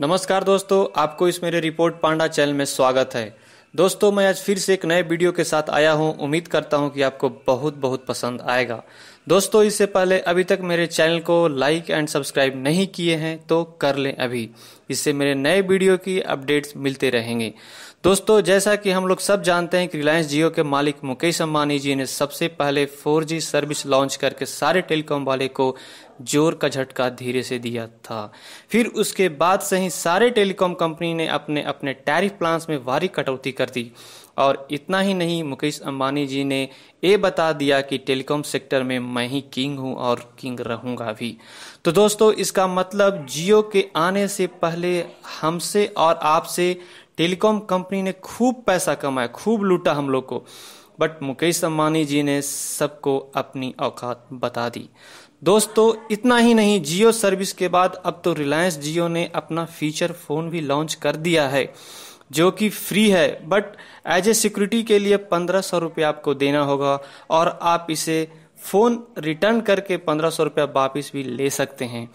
नमस्कार दोस्तों आपको इस मेरे रिपोर्ट पांडा चैनल में स्वागत है दोस्तों मैं आज फिर से एक नए वीडियो के साथ आया हूं उम्मीद करता हूं कि आपको बहुत बहुत पसंद आएगा दोस्तों इससे पहले अभी तक मेरे चैनल को लाइक एंड सब्सक्राइब नहीं किए हैं तो कर लें अभी इससे मेरे नए वीडियो की अपडेट्स मिलते रहेंगे दोस्तों जैसा कि हम लोग सब जानते हैं कि रिलायंस जियो के मालिक मुकेश अम्बानी जी ने सबसे पहले 4G सर्विस लॉन्च करके सारे टेलीकॉम वाले को जोर का झटका धीरे से दिया था फिर उसके बाद से ही सारे टेलीकॉम कंपनी ने अपने अपने टैरिफ प्लान्स में भारी कटौती कर दी और इतना ही नहीं मुकेश अंबानी जी ने ये बता दिया कि टेलीकॉम सेक्टर में मैं ही किंग हूँ और किंग रहूँगा भी तो दोस्तों इसका मतलब जियो के आने से पहले हमसे और आपसे टेलीकॉम कंपनी ने खूब पैसा कमाया खूब लूटा हम लोग को बट मुकेश अम्बानी जी ने सबको अपनी औकात बता दी दोस्तों इतना ही नहीं जियो सर्विस के बाद अब तो रिलायंस जियो ने अपना फीचर फ़ोन भी लॉन्च कर दिया है जो कि फ्री है बट एज ए सिक्योरिटी के लिए पंद्रह सौ रुपये आपको देना होगा और आप इसे फ़ोन रिटर्न करके पंद्रह सौ रुपया वापिस भी ले सकते हैं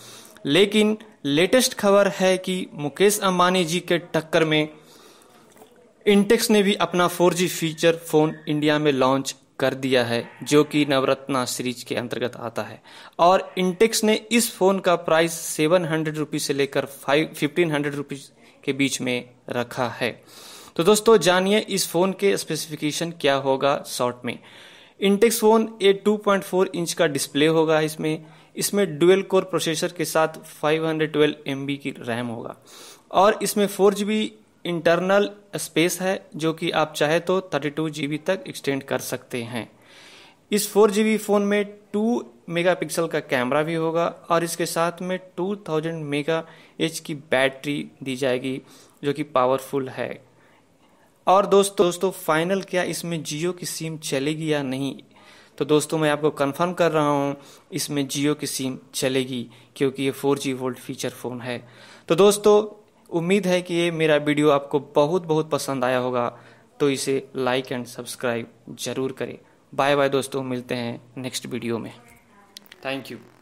लेकिन लेटेस्ट खबर है कि मुकेश अंबानी जी के टक्कर में इंटेक्स ने भी अपना 4G फीचर फ़ोन इंडिया में लॉन्च कर दिया है जो कि नवरत्ना सीरीज के अंतर्गत आता है और इंटेक्स ने इस फ़ोन का प्राइस सेवन हंड्रेड रुपीज़ से लेकर फाइव फिफ्टीन हंड्रेड रुपीज़ के बीच में रखा है तो दोस्तों जानिए इस फ़ोन के स्पेसिफिकेशन क्या होगा शॉर्ट में Intex phone A two point four inch का डिस्प्ले होगा इसमें इसमें डुअल कोर प्रोसेसर के साथ फाइव हंड्रेड ट्वेल्व एम की रैम होगा और इसमें four G B internal space है जो कि आप चाहे तो थर्टी टू जी तक एक्सटेंड कर सकते हैं इस फोर जी फ़ोन में टू मेगापिक्सल का कैमरा भी होगा और इसके साथ में टू थाउजेंड मेगा एच की बैटरी दी जाएगी जो कि पावरफुल है और दोस्तों दोस्तों फाइनल क्या इसमें जियो की सिम चलेगी या नहीं तो दोस्तों मैं आपको कंफर्म कर रहा हूँ इसमें जियो की सिम चलेगी क्योंकि ये four G VoLTE feature phone है तो दोस्तों उम्मीद है कि ये मेरा वीडियो आपको बहुत बहुत पसंद आया होगा तो इसे लाइक एंड सब्सक्राइब जरूर करें बाय बाय दोस्तों मिलते हैं नेक्स्ट वीडियो में थैंक यू